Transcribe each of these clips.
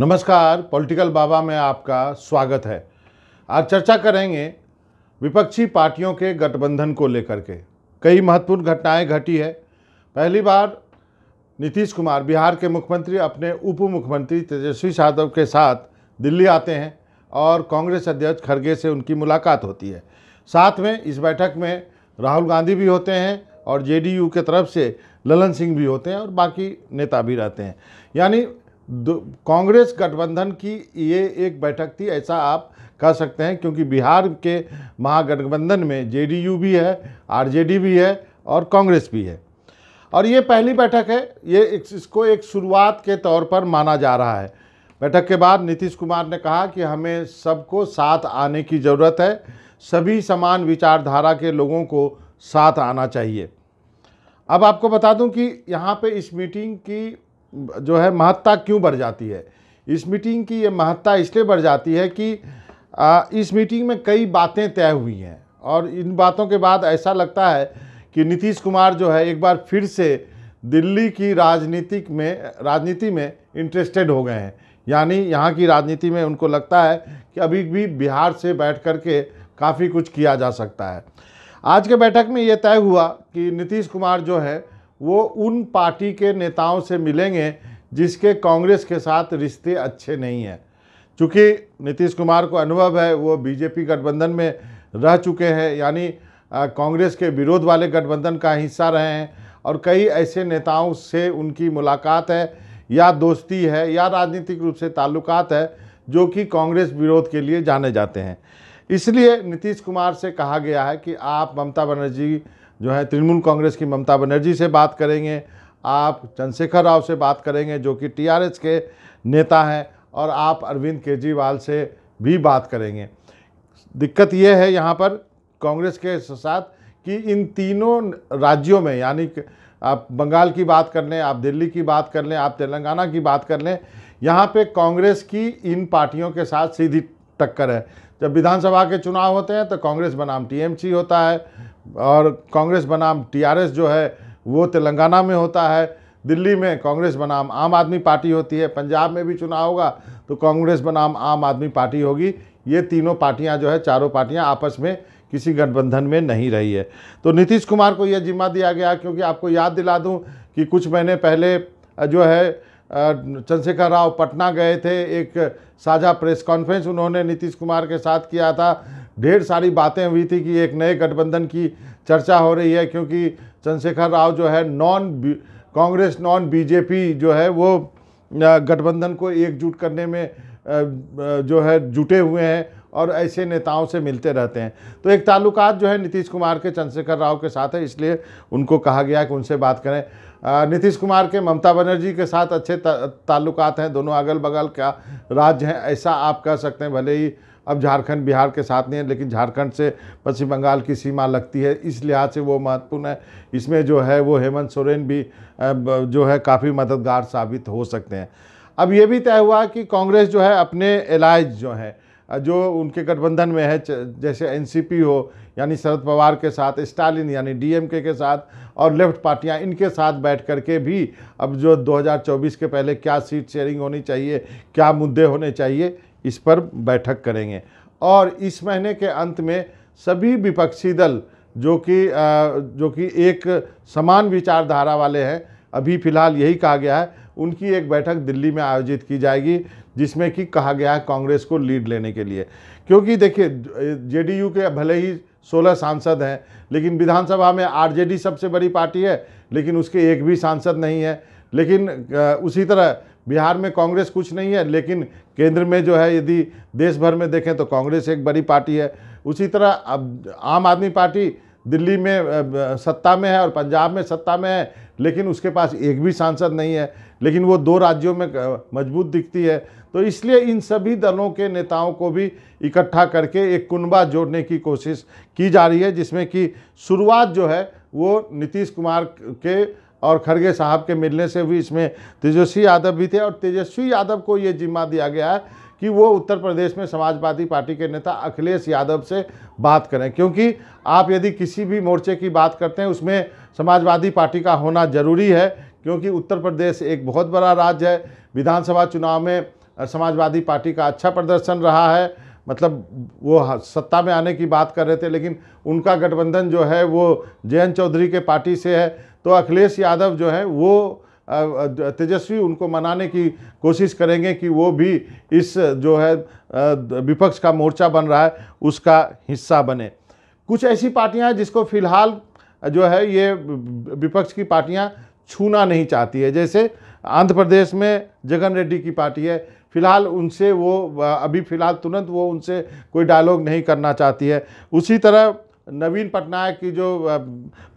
नमस्कार पॉलिटिकल बाबा में आपका स्वागत है आज चर्चा करेंगे विपक्षी पार्टियों के गठबंधन को लेकर के कई महत्वपूर्ण घटनाएं घटी है पहली बार नीतीश कुमार बिहार के मुख्यमंत्री अपने उप मुख्यमंत्री तेजस्वी यादव के साथ दिल्ली आते हैं और कांग्रेस अध्यक्ष खड़गे से उनकी मुलाकात होती है साथ में इस बैठक में राहुल गांधी भी होते हैं और जेडीयू के तरफ से ललन सिंह भी होते हैं और बाकी नेता भी रहते हैं यानी कांग्रेस गठबंधन की ये एक बैठक थी ऐसा आप कह सकते हैं क्योंकि बिहार के महागठबंधन में जेडीयू भी है आरजेडी भी है और कांग्रेस भी है और ये पहली बैठक है ये इसको एक शुरुआत के तौर पर माना जा रहा है बैठक के बाद नीतीश कुमार ने कहा कि हमें सबको साथ आने की ज़रूरत है सभी समान विचारधारा के लोगों को साथ आना चाहिए अब आपको बता दूं कि यहाँ पे इस मीटिंग की जो है महत्ता क्यों बढ़ जाती है इस मीटिंग की ये महत्ता इसलिए बढ़ जाती है कि इस मीटिंग में कई बातें तय हुई हैं और इन बातों के बाद ऐसा लगता है कि नीतीश कुमार जो है एक बार फिर से दिल्ली की राजनीतिक में राजनीति में इंटरेस्टेड हो गए हैं यानी यहाँ की राजनीति में उनको लगता है कि अभी भी बिहार से बैठ कर के काफ़ी कुछ किया जा सकता है आज के बैठक में ये तय हुआ कि नीतीश कुमार जो है वो उन पार्टी के नेताओं से मिलेंगे जिसके कांग्रेस के साथ रिश्ते अच्छे नहीं हैं चूँकि नीतीश कुमार को अनुभव है वो बीजेपी गठबंधन में रह चुके हैं यानी कांग्रेस के विरोध वाले गठबंधन का हिस्सा रहे हैं और कई ऐसे नेताओं से उनकी मुलाकात है या दोस्ती है या राजनीतिक रूप से ताल्लुकात है जो कि कांग्रेस विरोध के लिए जाने जाते हैं इसलिए नीतीश कुमार से कहा गया है कि आप ममता बनर्जी जो है तृणमूल कांग्रेस की ममता बनर्जी से बात करेंगे आप चंद्रशेखर राव से बात करेंगे जो कि टीआरएस के नेता हैं और आप अरविंद केजरीवाल से भी बात करेंगे दिक्कत ये है यहाँ पर कांग्रेस के साथ कि इन तीनों राज्यों में यानी आप बंगाल की बात कर लें आप दिल्ली की बात कर लें आप तेलंगाना की बात कर लें यहाँ पे कांग्रेस की इन पार्टियों के साथ सीधी टक्कर है जब विधानसभा के चुनाव होते हैं तो कांग्रेस बनाम टीएमसी होता है और कांग्रेस बनाम टीआरएस जो है वो तेलंगाना में होता है दिल्ली में कांग्रेस बनाम आम आदमी पार्टी होती है पंजाब में भी चुनाव होगा तो कांग्रेस बनाम आम आदमी पार्टी होगी ये तीनों पार्टियां जो है चारों पार्टियां आपस में किसी गठबंधन में नहीं रही है तो नीतीश कुमार को यह जिम्मा दिया गया क्योंकि आपको याद दिला दूं कि कुछ महीने पहले जो है चंद्रशेखर राव पटना गए थे एक साझा प्रेस कॉन्फ्रेंस उन्होंने नीतीश कुमार के साथ किया था ढेर सारी बातें हुई थी कि एक नए गठबंधन की चर्चा हो रही है क्योंकि चंद्रशेखर राव जो है नॉन कांग्रेस नॉन बीजेपी जो है वो गठबंधन को एकजुट करने में जो है जुटे हुए हैं और ऐसे नेताओं से मिलते रहते हैं तो एक ताल्लुकात जो है नीतीश कुमार के चंद्रशेखर राव के साथ है इसलिए उनको कहा गया कि उनसे बात करें नीतीश कुमार के ममता बनर्जी के साथ अच्छे ताल्लुकात हैं दोनों अगल बगल का राज्य हैं ऐसा आप कह सकते हैं भले ही अब झारखंड बिहार के साथ नहीं है लेकिन झारखंड से पश्चिम बंगाल की सीमा लगती है इस लिहाज से वो महत्वपूर्ण है इसमें जो है वो हेमंत सोरेन भी जो है काफ़ी मददगार साबित हो सकते हैं अब ये भी तय हुआ कि कांग्रेस जो है अपने एलाइज जो हैं जो उनके गठबंधन में है जैसे एनसीपी हो यानी शरद पवार के साथ स्टालिन यानी डीएमके के साथ और लेफ्ट पार्टियां इनके साथ बैठ कर के भी अब जो 2024 के पहले क्या सीट शेयरिंग होनी चाहिए क्या मुद्दे होने चाहिए इस पर बैठक करेंगे और इस महीने के अंत में सभी विपक्षी दल जो कि जो कि एक समान विचारधारा वाले हैं अभी फ़िलहाल यही कहा गया है उनकी एक बैठक दिल्ली में आयोजित की जाएगी जिसमें कि कहा गया है कांग्रेस को लीड लेने के लिए क्योंकि देखिए जेडीयू के भले ही सोलह सांसद हैं लेकिन विधानसभा में आरजेडी सबसे बड़ी पार्टी है लेकिन उसके एक भी सांसद नहीं है लेकिन उसी तरह बिहार में कांग्रेस कुछ नहीं है लेकिन केंद्र में जो है यदि देश भर में देखें तो कांग्रेस एक बड़ी पार्टी है उसी तरह अब आम आदमी पार्टी दिल्ली में सत्ता में है और पंजाब में सत्ता में है लेकिन उसके पास एक भी सांसद नहीं है लेकिन वो दो राज्यों में मजबूत दिखती है तो इसलिए इन सभी दलों के नेताओं को भी इकट्ठा करके एक कुनबा जोड़ने की कोशिश की जा रही है जिसमें कि शुरुआत जो है वो नीतीश कुमार के और खड़गे साहब के मिलने से भी इसमें तेजस्वी यादव भी थे और तेजस्वी यादव को ये जिम्मा दिया गया है कि वो उत्तर प्रदेश में समाजवादी पार्टी के नेता अखिलेश यादव से बात करें क्योंकि आप यदि किसी भी मोर्चे की बात करते हैं उसमें समाजवादी पार्टी का होना ज़रूरी है क्योंकि उत्तर प्रदेश एक बहुत बड़ा राज्य है विधानसभा चुनाव में समाजवादी पार्टी का अच्छा प्रदर्शन रहा है मतलब वो सत्ता में आने की बात कर रहे थे लेकिन उनका गठबंधन जो है वो जयंत चौधरी के पार्टी से है तो अखिलेश यादव जो है वो तेजस्वी उनको मनाने की कोशिश करेंगे कि वो भी इस जो है विपक्ष का मोर्चा बन रहा है उसका हिस्सा बने कुछ ऐसी पार्टियां हैं जिसको फिलहाल जो है ये विपक्ष की पार्टियां छूना नहीं चाहती है जैसे आंध्र प्रदेश में जगन रेड्डी की पार्टी है फिलहाल उनसे वो अभी फ़िलहाल तुरंत वो उनसे कोई डायलॉग नहीं करना चाहती है उसी तरह नवीन पटनायक की जो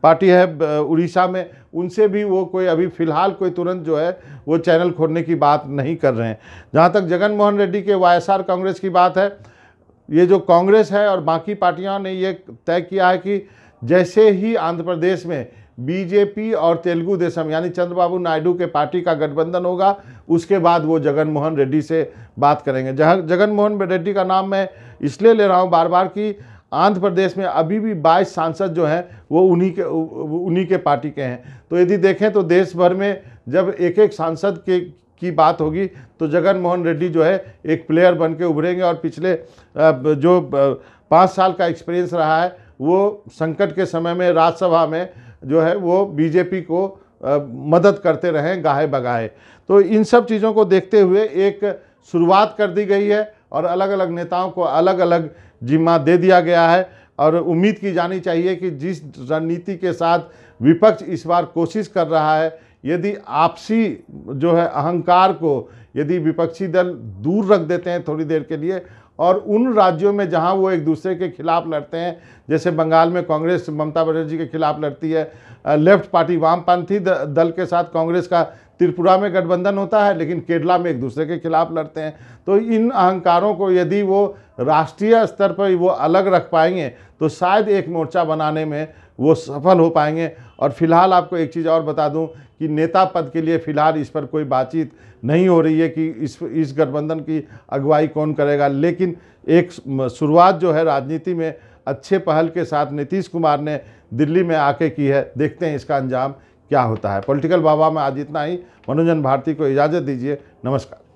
पार्टी है उड़ीसा में उनसे भी वो कोई अभी फ़िलहाल कोई तुरंत जो है वो चैनल खोलने की बात नहीं कर रहे हैं जहाँ तक जगन मोहन रेड्डी के वाईएसआर कांग्रेस की बात है ये जो कांग्रेस है और बाकी पार्टियाँ ने ये तय किया है कि जैसे ही आंध्र प्रदेश में बीजेपी और तेलुगु देशम यानी चंद्रबाबू नायडू के पार्टी का गठबंधन होगा उसके बाद वो जगन मोहन रेड्डी से बात करेंगे जगन मोहन रेड्डी का नाम मैं इसलिए ले रहा हूँ बार बार कि आंध्र प्रदेश में अभी भी 22 सांसद जो हैं वो उन्हीं के उन्हीं के पार्टी के हैं तो यदि देखें तो देश भर में जब एक एक सांसद के की बात होगी तो जगन मोहन रेड्डी जो है एक प्लेयर बन के उभरेंगे और पिछले जो पाँच साल का एक्सपीरियंस रहा है वो संकट के समय में राज्यसभा में जो है वो बीजेपी को मदद करते रहें गाहे बगाहे तो इन सब चीज़ों को देखते हुए एक शुरुआत कर दी गई है और अलग अलग नेताओं को अलग अलग जिम्मा दे दिया गया है और उम्मीद की जानी चाहिए कि जिस रणनीति के साथ विपक्ष इस बार कोशिश कर रहा है यदि आपसी जो है अहंकार को यदि विपक्षी दल दूर रख देते हैं थोड़ी देर के लिए और उन राज्यों में जहां वो एक दूसरे के खिलाफ लड़ते हैं जैसे बंगाल में कांग्रेस ममता बनर्जी के खिलाफ लड़ती है लेफ्ट पार्टी वामपंथी दल के साथ कांग्रेस का त्रिपुरा में गठबंधन होता है लेकिन केरला में एक दूसरे के खिलाफ लड़ते हैं तो इन अहंकारों को यदि वो राष्ट्रीय स्तर पर वो अलग रख पाएंगे तो शायद एक मोर्चा बनाने में वो सफल हो पाएंगे और फिलहाल आपको एक चीज़ और बता दूं कि नेता पद के लिए फिलहाल इस पर कोई बातचीत नहीं हो रही है कि इस इस गठबंधन की अगुवाई कौन करेगा लेकिन एक शुरुआत जो है राजनीति में अच्छे पहल के साथ नीतीश कुमार ने दिल्ली में आके की है देखते हैं इसका अंजाम क्या होता है पॉलिटिकल बाबा में आज इतना ही मनोजन भारती को इजाज़त दीजिए नमस्कार